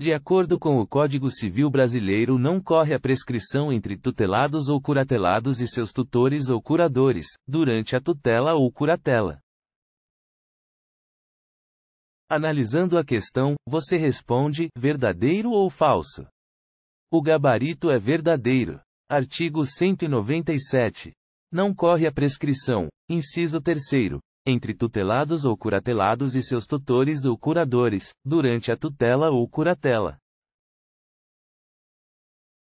De acordo com o Código Civil Brasileiro, não corre a prescrição entre tutelados ou curatelados e seus tutores ou curadores, durante a tutela ou curatela. Analisando a questão, você responde: verdadeiro ou falso? O gabarito é verdadeiro. Artigo 197. Não corre a prescrição. Inciso 3 entre tutelados ou curatelados e seus tutores ou curadores, durante a tutela ou curatela.